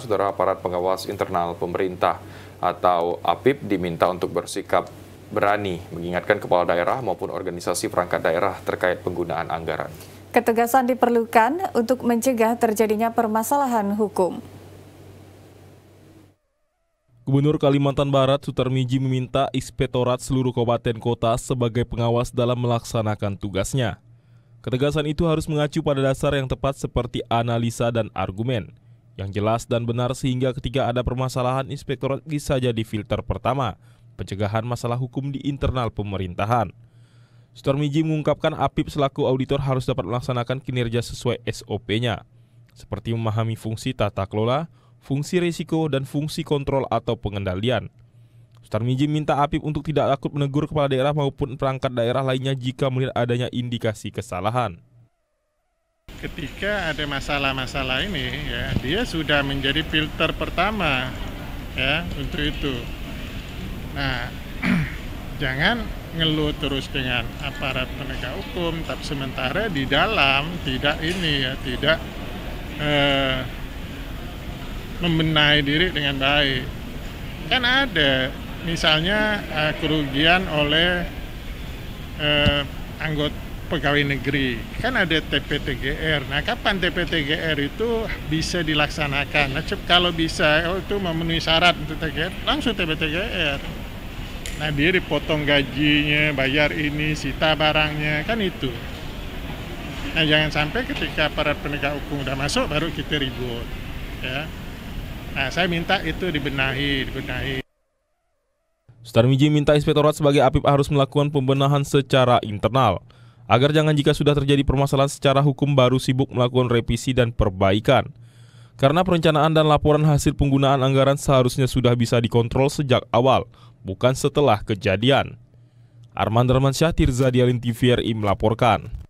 Saudara aparat pengawas internal pemerintah atau APIP diminta untuk bersikap berani mengingatkan kepala daerah maupun organisasi perangkat daerah terkait penggunaan anggaran. Ketegasan diperlukan untuk mencegah terjadinya permasalahan hukum. Gubernur Kalimantan Barat Sutarmiji meminta inspektorat seluruh kabupaten kota sebagai pengawas dalam melaksanakan tugasnya. Ketegasan itu harus mengacu pada dasar yang tepat seperti analisa dan argumen yang jelas dan benar sehingga ketika ada permasalahan inspektorat bisa jadi filter pertama pencegahan masalah hukum di internal pemerintahan. Stormiji mengungkapkan APIP selaku auditor harus dapat melaksanakan kinerja sesuai SOP-nya, seperti memahami fungsi tata kelola, fungsi risiko, dan fungsi kontrol atau pengendalian. Stormiji minta APIP untuk tidak takut menegur kepala daerah maupun perangkat daerah lainnya jika melihat adanya indikasi kesalahan ketika ada masalah-masalah ini ya dia sudah menjadi filter pertama ya untuk itu nah jangan ngeluh terus dengan aparat penegak hukum tapi sementara di dalam tidak ini ya tidak eh, membenahi diri dengan baik kan ada misalnya eh, kerugian oleh eh, anggota pegawai negeri kan ada TPTGR. Nah, kapan TPTGR itu bisa dilaksanakan? Nah, kalau bisa oh, itu memenuhi syarat untuk TPTGR, langsung TPTGR. Nah, dia dipotong gajinya, bayar ini, sita barangnya, kan itu. Nah, jangan sampai ketika para penegak hukum udah masuk baru kita ribut, ya. Nah, saya minta itu dibenahi, dibenahi. Sutarmiji minta Inspektorat sebagai APIP harus melakukan pembenahan secara internal agar jangan jika sudah terjadi permasalahan secara hukum baru sibuk melakukan revisi dan perbaikan. Karena perencanaan dan laporan hasil penggunaan anggaran seharusnya sudah bisa dikontrol sejak awal, bukan setelah kejadian. Arman Darmansyah, Tirza Dialin TVRI melaporkan.